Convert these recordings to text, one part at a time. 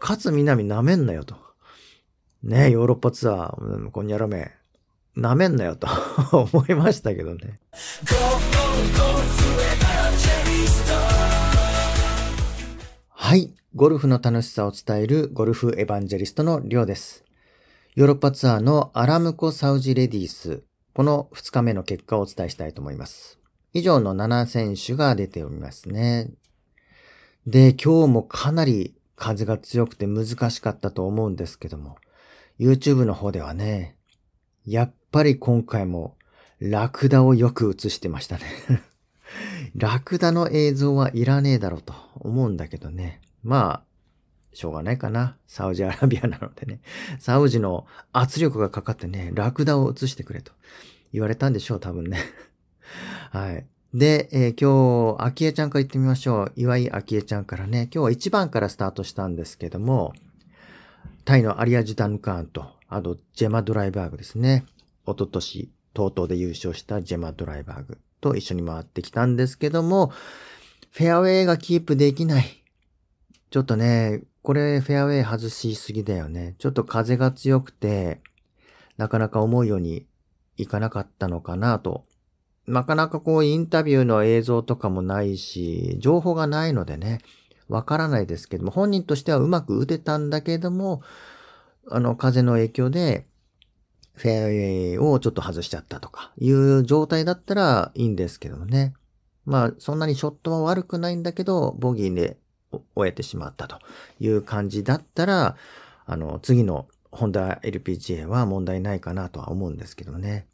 勝みなみ舐めんなよと。ねヨーロッパツアー、こんにゃらめ、舐めんなよと 思いましたけどね。はい。ゴルフの楽しさを伝えるゴルフエヴァンジェリストのりょうです。ヨーロッパツアーのアラムコサウジレディース、この2日目の結果をお伝えしたいと思います。以上の7選手が出ておりますね。で、今日もかなり風が強くて難しかったと思うんですけども、YouTube の方ではね、やっぱり今回もラクダをよく映してましたね ラクダの映像はいらねえだろうと思うんだけどね。まあ、しょうがないかな。サウジアラビアなのでね。サウジの圧力がかかってね、ラクダを映してくれと言われたんでしょう、多分ね はい。で、えー、今日、秋江ちゃんから行ってみましょう。岩井秋江ちゃんからね、今日は1番からスタートしたんですけども、タイのアリアジ・ダムカーンと、あと、ジェマ・ドライバーグですね。一昨年、とうとうで優勝したジェマ・ドライバーグと一緒に回ってきたんですけども、フェアウェイがキープできない。ちょっとね、これフェアウェイ外しすぎだよね。ちょっと風が強くて、なかなか思うようにいかなかったのかなとなかなかこうインタビューの映像とかもないし、情報がないのでね、わからないですけども、本人としてはうまく打てたんだけども、あの、風の影響で、フェアウェイをちょっと外しちゃったとかいう状態だったらいいんですけどもね。まあ、そんなにショットは悪くないんだけど、ボギーで終えてしまったという感じだったら、あの、次のホンダ LPGA は問題ないかなとは思うんですけどね。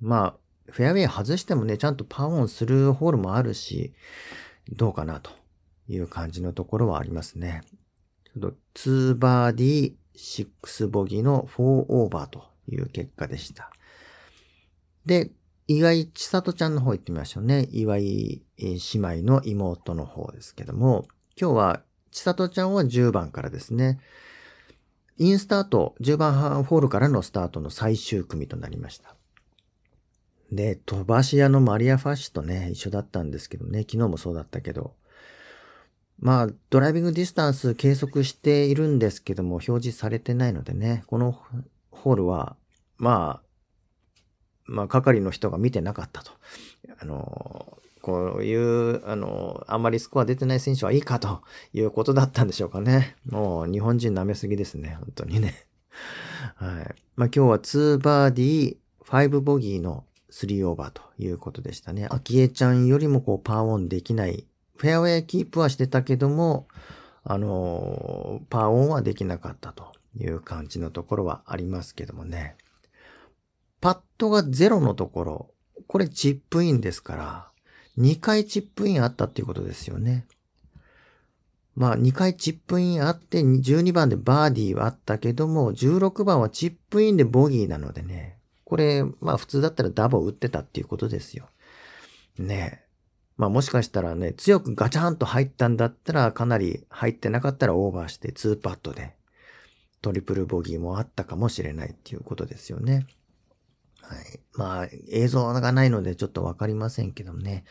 まあ、フェアウェイ外してもね、ちゃんとパーオンするホールもあるし、どうかなという感じのところはありますね。ちょっと2バーディー、6ボギーの4オーバーという結果でした。で、岩井千里ちゃんの方行ってみましょうね。岩井姉妹の妹の方ですけども、今日は千里ちゃんは10番からですね。インスタート、10番ホールからのスタートの最終組となりました。で、飛ばし屋のマリア・ファッシュとね、一緒だったんですけどね、昨日もそうだったけど。まあ、ドライビングディスタンス計測しているんですけども、表示されてないのでね、このホールは、まあ、まあ、係の人が見てなかったと。あの、こういう、あの、あんまりスコア出てない選手はいいかということだったんでしょうかね。もう、日本人舐めすぎですね、本当にね。はい。まあ、今日は2バーディー、5ボギーの3オーバーということでしたね。アキエちゃんよりもこうパーオンできない。フェアウェイキープはしてたけども、あのー、パーオンはできなかったという感じのところはありますけどもね。パッドが0のところ、これチップインですから、2回チップインあったっていうことですよね。まあ2回チップインあって12番でバーディーはあったけども16番はチップインでボギーなのでねこれ、まあ普通だったらダボ打ってたっていうことですよ。ねえ。まあもしかしたらね、強くガチャンと入ったんだったらかなり入ってなかったらオーバーして2パットでトリプルボギーもあったかもしれないっていうことですよね。はい。まあ映像がないのでちょっとわかりませんけどもね。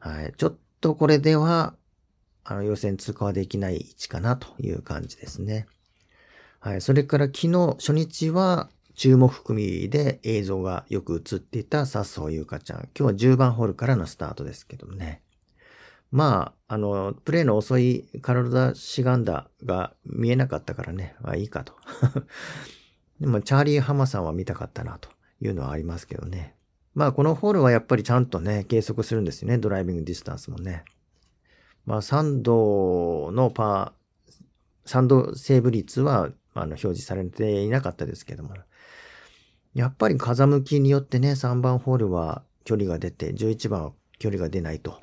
はい。ちょっとこれでは、あの予選通過はできない位置かなという感じですね。はい。それから昨日、初日は、注目組で映像がよく映っていた笹生優香ちゃん。今日は10番ホールからのスタートですけどもね。まあ、あの、プレイの遅いカロルダ・シガンダが見えなかったからね、まあいいかと。でも、チャーリー・ハマさんは見たかったなというのはありますけどね。まあ、このホールはやっぱりちゃんとね、計測するんですよね、ドライビングディスタンスもね。まあ、3度のパー、3度セーブ率は、あの、表示されていなかったですけども、やっぱり風向きによってね、3番ホールは距離が出て、11番は距離が出ないと。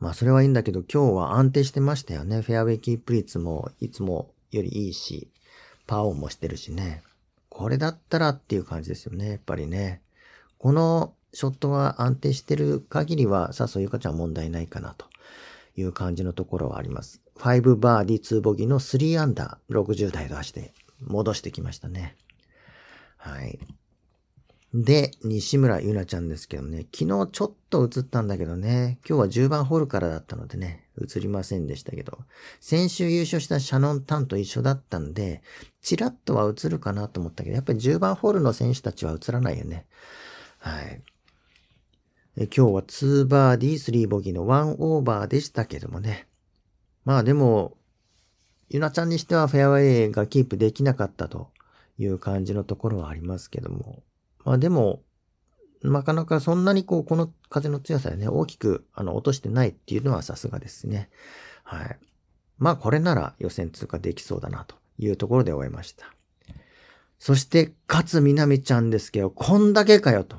まあそれはいいんだけど、今日は安定してましたよね。フェアウェイキープ率もいつもよりいいし、パーオンもしてるしね。これだったらっていう感じですよね、やっぱりね。このショットが安定してる限りは、さそういかちゃん問題ないかなという感じのところはあります。5バーディー2ボギーの3アンダー、60台出して戻してきましたね。はい。で、西村ゆなちゃんですけどね、昨日ちょっと映ったんだけどね、今日は10番ホールからだったのでね、映りませんでしたけど、先週優勝したシャノン・タンと一緒だったんで、ちらっとは映るかなと思ったけど、やっぱり10番ホールの選手たちは映らないよね。はい。え今日は2バーディー3ボギーの1オーバーでしたけどもね。まあでも、ゆなちゃんにしてはフェアウェイがキープできなかったという感じのところはありますけども。まあでも、なかなかそんなにこう、この風の強さでね、大きく、あの、落としてないっていうのはさすがですね。はい。まあこれなら予選通過できそうだなというところで終えました。そして、勝みなみちゃんですけど、こんだけかよと。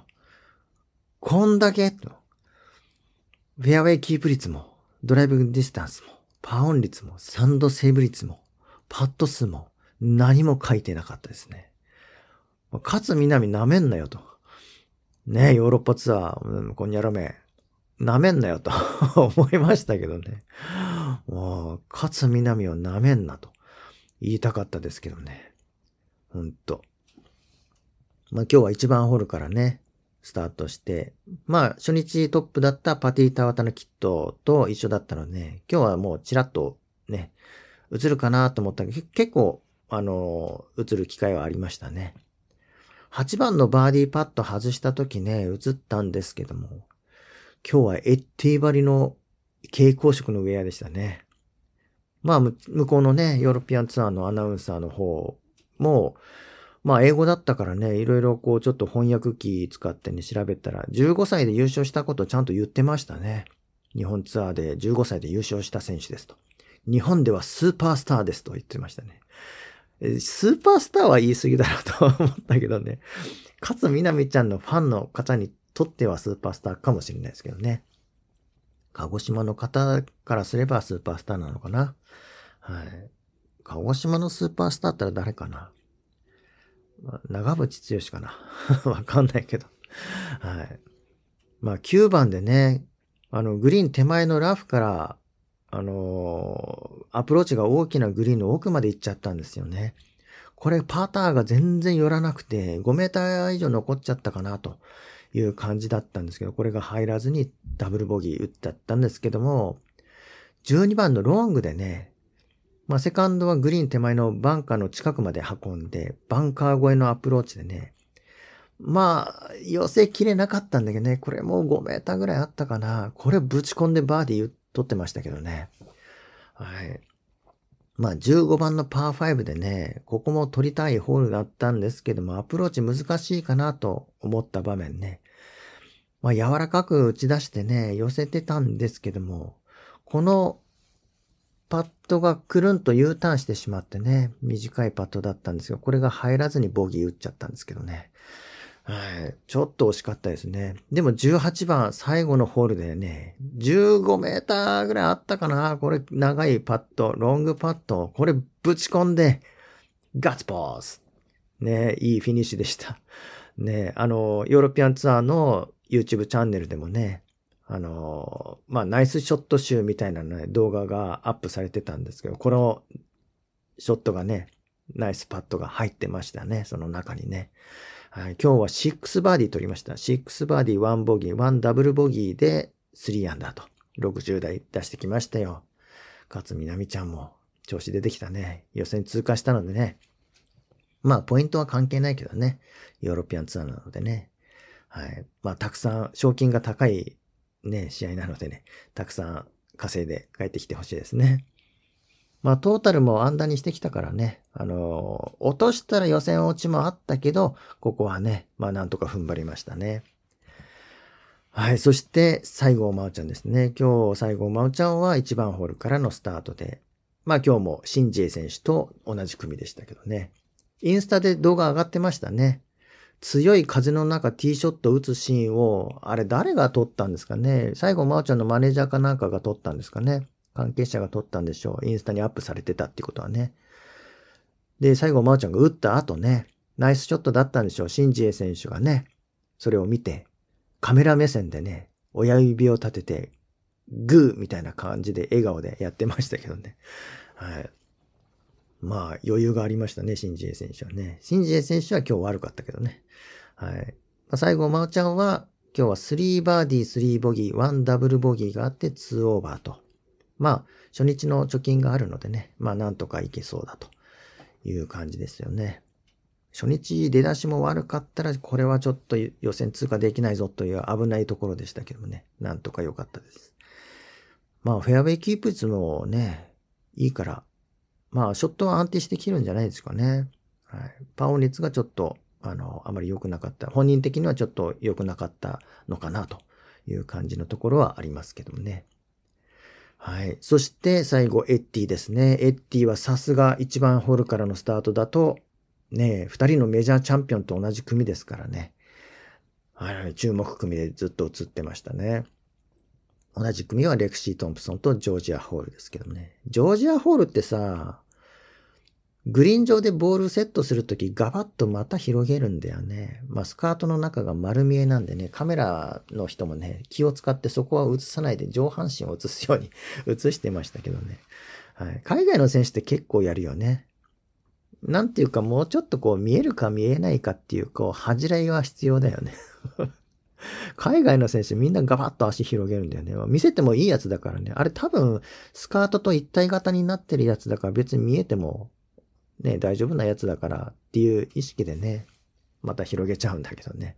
こんだけと。フェアウェイキープ率も、ドライブディスタンスも、パーオン率も、サンドセーブ率も、パット数も、何も書いてなかったですね。勝南なめんなよと。ねヨーロッパツアー、うん、こんにゃらめ、なめんなよと 思いましたけどね。もう、勝南をなめんなと言いたかったですけどね。ほんと。まあ今日は一番ホールからね、スタートして、まあ初日トップだったパティ・タワタのキットと一緒だったので、今日はもうチラッとね、映るかなと思ったけど、結構あの、映る機会はありましたね。8番のバーディーパット外した時ね、映ったんですけども、今日はエッティ張りの蛍光色のウェアでしたね。まあ、向こうのね、ヨーロピアンツアーのアナウンサーの方も、まあ、英語だったからね、いろいろこう、ちょっと翻訳機使ってね、調べたら、15歳で優勝したことちゃんと言ってましたね。日本ツアーで15歳で優勝した選手ですと。日本ではスーパースターですと言ってましたね。スーパースターは言い過ぎだろうと思ったけどね。勝みなみちゃんのファンの方にとってはスーパースターかもしれないですけどね。鹿児島の方からすればスーパースターなのかな。はい。鹿児島のスーパースターったら誰かな長渕剛かな わかんないけど。はい。まあ9番でね、あの、グリーン手前のラフからあのー、アプローチが大きなグリーンの奥まで行っちゃったんですよね。これパターが全然寄らなくて、5メーター以上残っちゃったかなという感じだったんですけど、これが入らずにダブルボギー打っちゃったんですけども、12番のロングでね、まあ、セカンドはグリーン手前のバンカーの近くまで運んで、バンカー越えのアプローチでね、まあ、寄せきれなかったんだけどね、これもう5メーターぐらいあったかな。これぶち込んでバーディー打っ撮ってましたけどね。はい。まあ15番のパー5でね、ここも取りたいホールだったんですけども、アプローチ難しいかなと思った場面ね。まあ柔らかく打ち出してね、寄せてたんですけども、このパッドがくるんと U ターンしてしまってね、短いパッドだったんですが、これが入らずにボギー打っちゃったんですけどね。はい。ちょっと惜しかったですね。でも18番最後のホールでね、15メーターぐらいあったかなこれ長いパット、ロングパット、これぶち込んで、ガッツポーズね、いいフィニッシュでした。ね、あの、ヨーロピアンツアーの YouTube チャンネルでもね、あの、まあ、ナイスショット集みたいなね、動画がアップされてたんですけど、このショットがね、ナイスパッドが入ってましたね、その中にね。はい、今日は6バーディー取りました。6バーディー、1ボギー、1ダブルボギーで3アンダーと60台出してきましたよ。勝みなみちゃんも調子出てきたね。予選通過したのでね。まあ、ポイントは関係ないけどね。ヨーロピアンツアーなのでね。はい。まあ、たくさん、賞金が高いね、試合なのでね、たくさん稼いで帰ってきてほしいですね。まあトータルもあんだにしてきたからね、あの落としたら予選落ちもあったけど、ここはね、まあなんとか踏ん張りましたね。はい。そして、西郷真央ちゃんですね。今日、西郷真央ちゃんは1番ホールからのスタートで、まあ今日もシン・ジエ選手と同じ組でしたけどね。インスタで動画上がってましたね。強い風の中ティーショット打つシーンを、あれ誰が撮ったんですかね。西郷真央ちゃんのマネージャーかなんかが撮ったんですかね。関係者が撮ったんでしょう。インスタにアップされてたってことはね。で、最後、まおちゃんが打った後ね、ナイスショットだったんでしょう。シンジエ選手がね、それを見て、カメラ目線でね、親指を立てて、グーみたいな感じで笑顔でやってましたけどね。はい。まあ、余裕がありましたね、シンジエ選手はね。シンジエ選手は今日悪かったけどね。はい。まあ、最後、まおちゃんは、今日は3バーディー、3ボギー、1ダブルボギーがあって2オーバーと。まあ、初日の貯金があるのでね、まあ、なんとかいけそうだという感じですよね。初日出だしも悪かったら、これはちょっと予選通過できないぞという危ないところでしたけどもね、なんとか良かったです。まあ、フェアウェイキープ率もね、いいから、まあ、ショットは安定してきるんじゃないですかね。はい。パーオン率がちょっと、あの、あまり良くなかった。本人的にはちょっと良くなかったのかなという感じのところはありますけどもね。はい。そして最後、エッティですね。エッティはさすが1番ホールからのスタートだと、ね、2人のメジャーチャンピオンと同じ組ですからね。はい、注目組でずっと映ってましたね。同じ組はレクシー・トンプソンとジョージア・ホールですけどね。ジョージア・ホールってさ、グリーン上でボールセットするときガバッとまた広げるんだよね。まあスカートの中が丸見えなんでね、カメラの人もね、気を使ってそこは映さないで上半身を映すように 映してましたけどね。はい。海外の選手って結構やるよね。なんていうかもうちょっとこう見えるか見えないかっていうこう恥じらいは必要だよね 海外の選手みんなガバッと足広げるんだよね。見せてもいいやつだからね。あれ多分スカートと一体型になってるやつだから別に見えてもね、大丈夫なやつだからっていう意識でね、また広げちゃうんだけどね。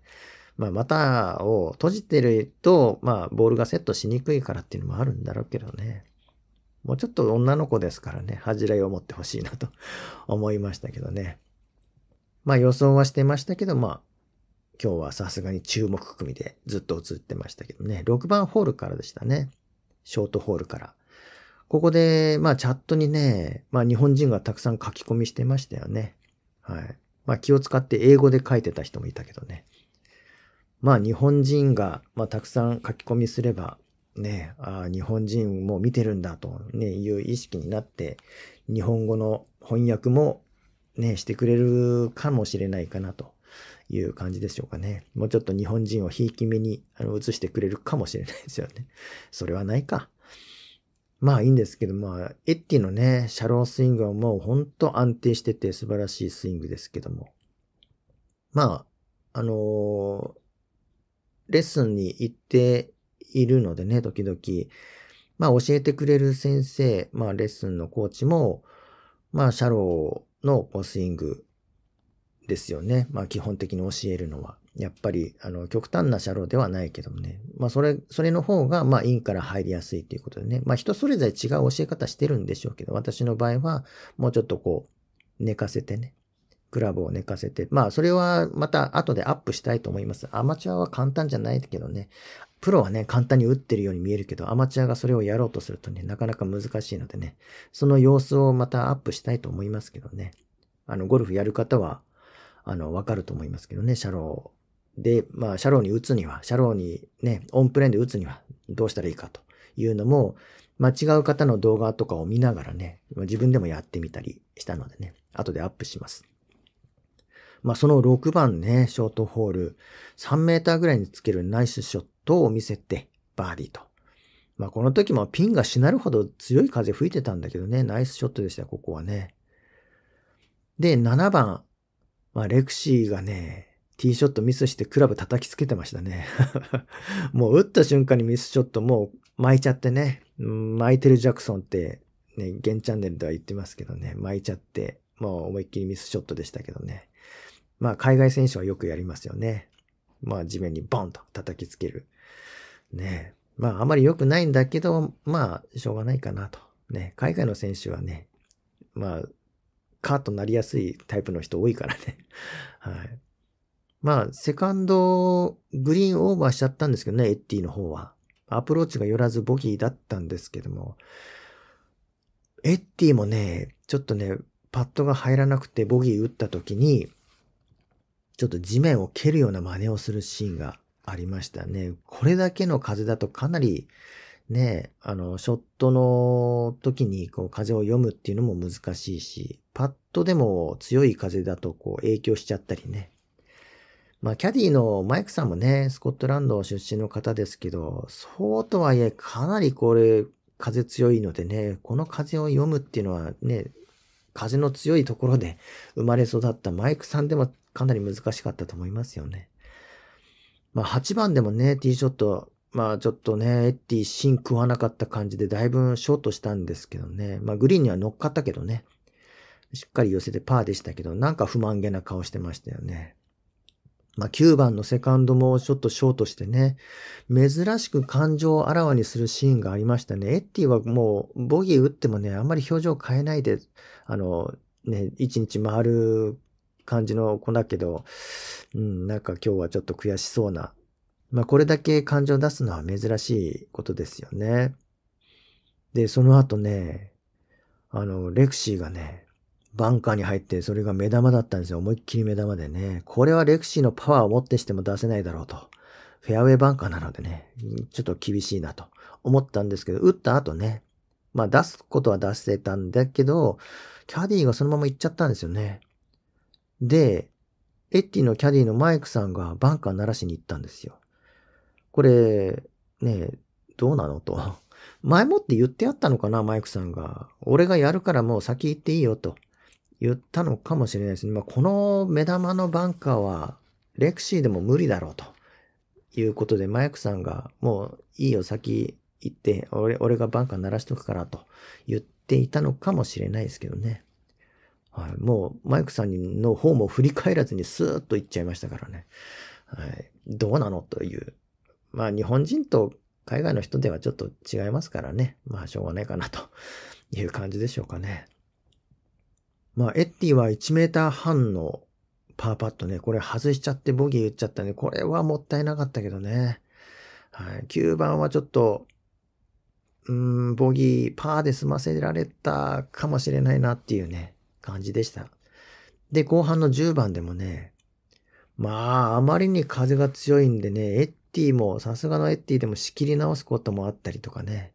まあ、たを閉じてると、まあ、ボールがセットしにくいからっていうのもあるんだろうけどね。もうちょっと女の子ですからね、恥じらいを持ってほしいなと 思いましたけどね。まあ予想はしてましたけど、まあ今日はさすがに注目組でずっと映ってましたけどね。6番ホールからでしたね。ショートホールから。ここで、まあチャットにね、まあ日本人がたくさん書き込みしてましたよね。はい。まあ気を使って英語で書いてた人もいたけどね。まあ日本人が、まあ、たくさん書き込みすれば、ね、あ日本人も見てるんだと、ね、いう意識になって、日本語の翻訳も、ね、してくれるかもしれないかなという感じでしょうかね。もうちょっと日本人をひいき目に映してくれるかもしれないですよね。それはないか。まあいいんですけど、まあ、エッティのね、シャロースイングはもうほんと安定してて素晴らしいスイングですけども。まあ、あのー、レッスンに行っているのでね、時々。まあ教えてくれる先生、まあレッスンのコーチも、まあシャローのスイングですよね。まあ基本的に教えるのは。やっぱり、あの、極端な車両ではないけどもね。まあ、それ、それの方が、まあ、院から入りやすいということでね。まあ、人それぞれ違う教え方してるんでしょうけど、私の場合は、もうちょっとこう、寝かせてね。クラブを寝かせて。まあ、それはまた後でアップしたいと思います。アマチュアは簡単じゃないけどね。プロはね、簡単に打ってるように見えるけど、アマチュアがそれをやろうとするとね、なかなか難しいのでね。その様子をまたアップしたいと思いますけどね。あの、ゴルフやる方は、あの、わかると思いますけどね。シャローで、まあ、シャローに打つには、シャローにね、オンプレーンで打つには、どうしたらいいかというのも、まあ、違う方の動画とかを見ながらね、自分でもやってみたりしたのでね、後でアップします。まあ、その6番ね、ショートホール、3メーターぐらいにつけるナイスショットを見せて、バーディーと。まあ、この時もピンがしなるほど強い風吹いてたんだけどね、ナイスショットでした、ここはね。で、7番、まあ、レクシーがね、ティーショットミスしてクラブ叩きつけてましたね もう打った瞬間にミスショットもう巻いちゃってね。巻いてるジャクソンってね、現チャンネルでは言ってますけどね、巻いちゃって、もう思いっきりミスショットでしたけどね。まあ海外選手はよくやりますよね。まあ地面にボンと叩きつける。ねまああまり良くないんだけど、まあしょうがないかなと。ね、海外の選手はね、まあ、カーとなりやすいタイプの人多いからね。はい。まあ、セカンド、グリーンオーバーしちゃったんですけどね、エッティの方は。アプローチが寄らずボギーだったんですけども、エッティもね、ちょっとね、パッドが入らなくてボギー打った時に、ちょっと地面を蹴るような真似をするシーンがありましたね。これだけの風だとかなり、ね、あの、ショットの時にこう風を読むっていうのも難しいし、パッドでも強い風だとこう影響しちゃったりね、まあ、キャディのマイクさんもね、スコットランド出身の方ですけど、そうとはいえ、かなりこれ、風強いのでね、この風を読むっていうのはね、風の強いところで 生まれ育ったマイクさんでもかなり難しかったと思いますよね。まあ、8番でもね、ティーショット、まあちょっとね、エッティ芯食わなかった感じでだいぶショートしたんですけどね。まあグリーンには乗っかったけどね。しっかり寄せてパーでしたけど、なんか不満げな顔してましたよね。まあ、9番のセカンドもちょっとショートしてね、珍しく感情をあらわにするシーンがありましたね。エッティはもう、ボギー打ってもね、あんまり表情変えないで、あの、ね、一日回る感じの子だけど、うん、なんか今日はちょっと悔しそうな。まあ、これだけ感情を出すのは珍しいことですよね。で、その後ね、あの、レクシーがね、バンカーに入って、それが目玉だったんですよ。思いっきり目玉でね。これはレクシーのパワーをもってしても出せないだろうと。フェアウェイバンカーなのでね、ちょっと厳しいなと思ったんですけど、打った後ね、まあ出すことは出せたんだけど、キャディーがそのまま行っちゃったんですよね。で、エッティのキャディーのマイクさんがバンカー鳴らしに行ったんですよ。これ、ね、どうなのと。前もって言ってあったのかな、マイクさんが。俺がやるからもう先行っていいよと。言ったのかもしれないですね。まあ、この目玉のバンカーは、レクシーでも無理だろうということで、マイクさんが、もういいよ、先行って、俺、俺がバンカー鳴らしとくからと言っていたのかもしれないですけどね。はい。もう、マイクさんの方も振り返らずにスーッと行っちゃいましたからね。はい。どうなのという。まあ、日本人と海外の人ではちょっと違いますからね。まあ、しょうがないかなという感じでしょうかね。まあ、エッティは1メーター半のパーパットね、これ外しちゃってボギー言っちゃったね。これはもったいなかったけどね。はい。9番はちょっと、うーん、ボギー、パーで済ませられたかもしれないなっていうね、感じでした。で、後半の10番でもね、まあ、あまりに風が強いんでね、エッティも、さすがのエッティでも仕切り直すこともあったりとかね。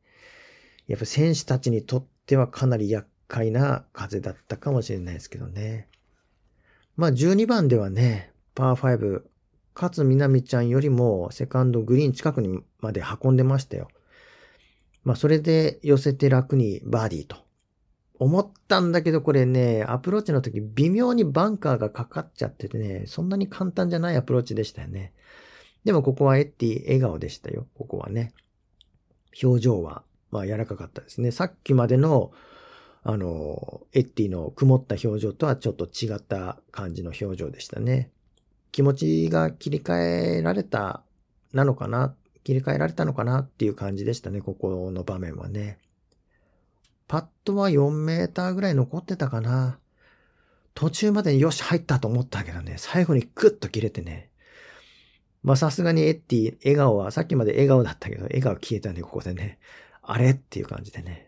やっぱ選手たちにとってはかなり厄快な風だったかもしれないですけどね。まあ12番ではね、パー5、勝みなみちゃんよりもセカンドグリーン近くにまで運んでましたよ。まあそれで寄せて楽にバーディーと。思ったんだけどこれね、アプローチの時微妙にバンカーがかかっちゃっててね、そんなに簡単じゃないアプローチでしたよね。でもここはエッティ笑顔でしたよ、ここはね。表情は、まあ柔らかかったですね。さっきまでのあの、エッティの曇った表情とはちょっと違った感じの表情でしたね。気持ちが切り替えられた、なのかな、切り替えられたのかなっていう感じでしたね、ここの場面はね。パッドは4メーターぐらい残ってたかな。途中までによし入ったと思ったけどね、最後にクッと切れてね。まさすがにエッティ、笑顔は、さっきまで笑顔だったけど、笑顔消えたんで、ここでね。あれっていう感じでね。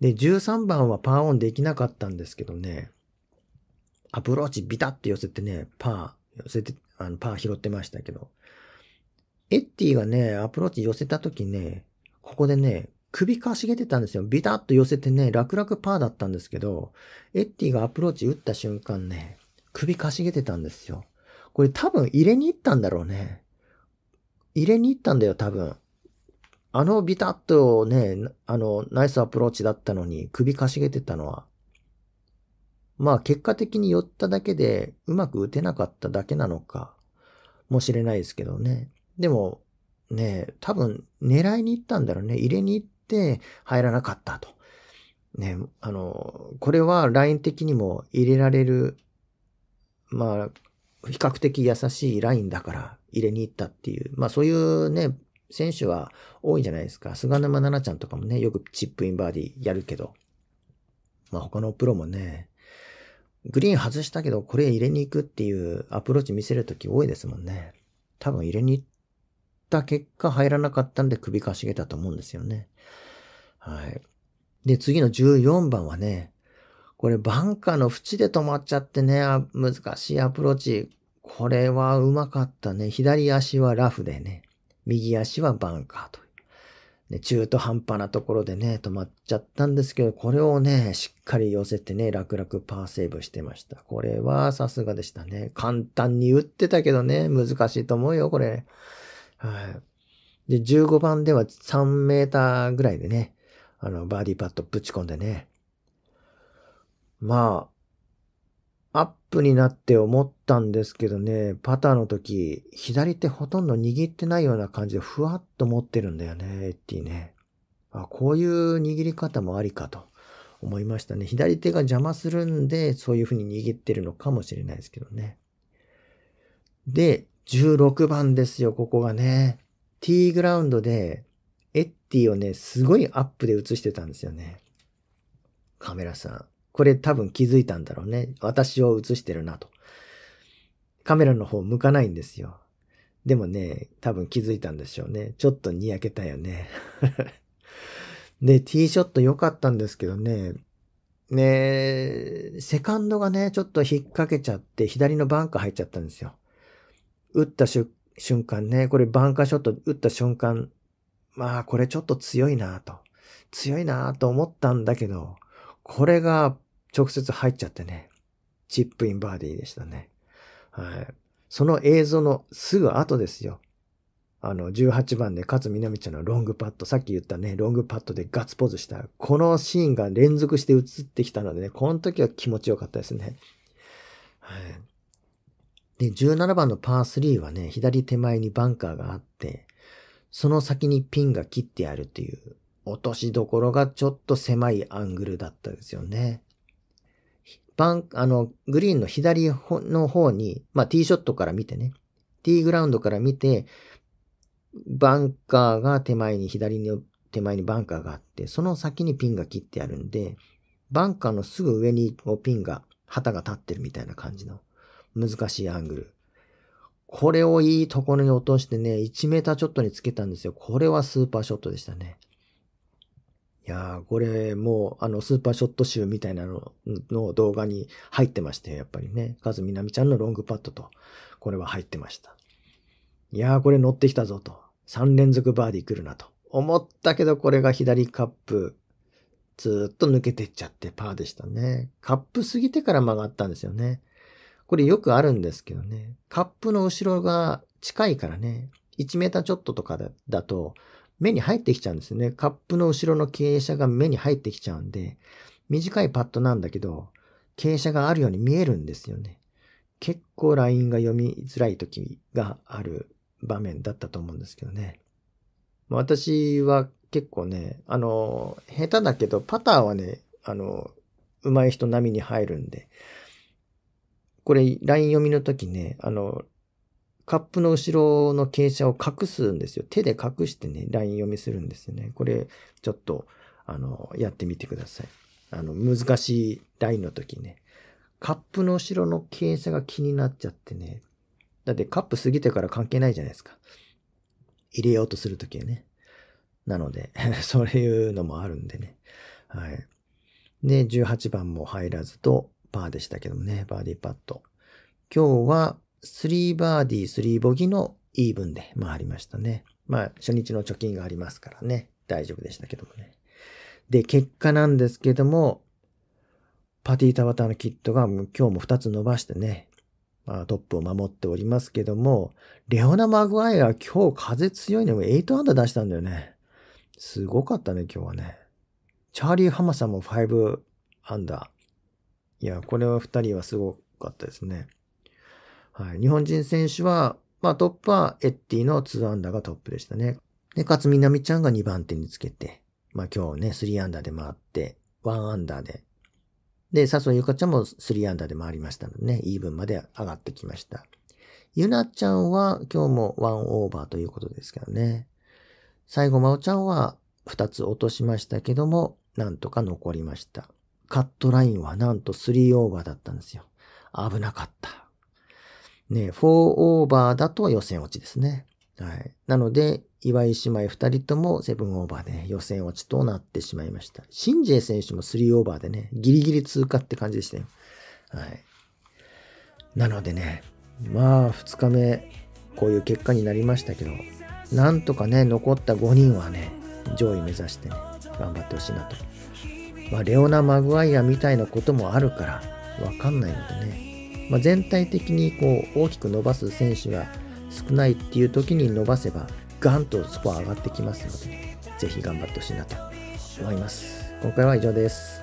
で、13番はパーオンできなかったんですけどね、アプローチビタって寄せてね、パー、寄せて、あの、パー拾ってましたけど、エッティがね、アプローチ寄せた時ね、ここでね、首かしげてたんですよ。ビタッと寄せてね、楽々パーだったんですけど、エッティがアプローチ打った瞬間ね、首かしげてたんですよ。これ多分入れに行ったんだろうね。入れに行ったんだよ、多分。あのビタッとね、あの、ナイスアプローチだったのに首かしげてたのは、まあ結果的に寄っただけでうまく打てなかっただけなのかもしれないですけどね。でもね、多分狙いに行ったんだろうね。入れに行って入らなかったと。ね、あの、これはライン的にも入れられる、まあ、比較的優しいラインだから入れに行ったっていう、まあそういうね、選手は多いじゃないですか。菅沼奈々ちゃんとかもね、よくチップインバーディーやるけど。まあ他のプロもね、グリーン外したけど、これ入れに行くっていうアプローチ見せるとき多いですもんね。多分入れに行った結果入らなかったんで首かしげたと思うんですよね。はい。で、次の14番はね、これバンカーの縁で止まっちゃってね、難しいアプローチ。これはうまかったね。左足はラフでね。右足はバンカーと中途半端なところでね、止まっちゃったんですけど、これをね、しっかり寄せてね、楽々パーセーブしてました。これはさすがでしたね。簡単に打ってたけどね、難しいと思うよ、これ。はい。で、15番では3メーターぐらいでね、あの、バーディーパットぶち込んでね。まあ、アップになって思ったんですけどね、パターの時、左手ほとんど握ってないような感じでふわっと持ってるんだよね、っていうね。あ、こういう握り方もありかと思いましたね。左手が邪魔するんで、そういう風に握ってるのかもしれないですけどね。で、16番ですよ、ここがね。T グラウンドで、エッティをね、すごいアップで映してたんですよね。カメラさん。これ多分気づいたんだろうね。私を映してるなと。カメラの方向かないんですよ。でもね、多分気づいたんでしょうね。ちょっとにやけたよね。で、ティーショット良かったんですけどね、ねセカンドがね、ちょっと引っ掛けちゃって、左のバンカー入っちゃったんですよ。打った瞬間ね、これバンカーショット打った瞬間、まあこれちょっと強いなと。強いなと思ったんだけど、これが直接入っちゃってね。チップインバーディーでしたね。はい。その映像のすぐ後ですよ。あの、18番で勝みなみちゃんのロングパット、さっき言ったね、ロングパットでガッツポーズした。このシーンが連続して映ってきたのでね、この時は気持ちよかったですね。はい。で、17番のパー3はね、左手前にバンカーがあって、その先にピンが切ってあるっていう、落としどころがちょっと狭いアングルだったですよね。バン、あの、グリーンの左の方に、まあ、ティーショットから見てね、ティーグラウンドから見て、バンカーが手前に、左の手前にバンカーがあって、その先にピンが切ってあるんで、バンカーのすぐ上にピンが、旗が立ってるみたいな感じの難しいアングル。これをいいところに落としてね、1メーターちょっとにつけたんですよ。これはスーパーショットでしたね。いやー、これもう、あの、スーパーショット集みたいなのの動画に入ってまして、やっぱりね、カズみなみちゃんのロングパットと、これは入ってました。いやー、これ乗ってきたぞと。3連続バーディー来るなと。思ったけど、これが左カップ、ずっと抜けてっちゃってパーでしたね。カップ過ぎてから曲がったんですよね。これよくあるんですけどね。カップの後ろが近いからね、1メーターちょっととかだと、目に入ってきちゃうんですよね。カップの後ろの傾斜が目に入ってきちゃうんで、短いパッドなんだけど、傾斜があるように見えるんですよね。結構ラインが読みづらい時がある場面だったと思うんですけどね。私は結構ね、あの、下手だけど、パターはね、あの、上手い人並みに入るんで、これ、ライン読みの時ね、あの、カップの後ろの傾斜を隠すんですよ。手で隠してね、ライン読みするんですよね。これ、ちょっと、あの、やってみてください。あの、難しいラインの時ね。カップの後ろの傾斜が気になっちゃってね。だってカップ過ぎてから関係ないじゃないですか。入れようとするときはね。なので そういうのもあるんでね。はい。で、18番も入らずと、パーでしたけどもね、バーディーパット。今日は3バーディー、3ボギーのイーブンで回りましたね。まあ、初日の貯金がありますからね、大丈夫でしたけどもね。で、結果なんですけども、パティ・タバタのキットが今日も2つ伸ばしてね、まあ、トップを守っておりますけども、レオナ・マグワイア今日風強いのに8アンダー出したんだよね。すごかったね、今日はね。チャーリー・ハマさんも5アンダー。いや、これは2人はすごかったですね。はい。日本人選手は、まあトップはエッティの2アンダーがトップでしたね。で、勝みなみちゃんが2番手につけて、まあ今日ね、3アンダーで回って、1アンダーで。で、笹生ゆかちゃんも3アンダーで回りましたのでね、イーブンまで上がってきました。ゆなちゃんは今日も1オーバーということですけどね。最後、まおちゃんは2つ落としましたけども、なんとか残りました。カットラインはなんと3オーバーだったんですよ。危なかった。ね、4オーバーだと予選落ちですね。はい。なので、岩井姉妹2人とも7オーバーで、予選落ちとなってしまいました。シンジェ選手も3オーバーでね、ギリギリ通過って感じでしたよ。はい。なのでね、まあ2日目、こういう結果になりましたけど、なんとかね、残った5人はね、上位目指してね、頑張ってほしいなと。まあ、レオナ・マグワイアみたいなこともあるから、わかんないのでね、まあ、全体的にこう大きく伸ばす選手が少ないっていう時に伸ばせばガンとスコア上がってきますので、ね、ぜひ頑張ってほしいなと思います今回は以上です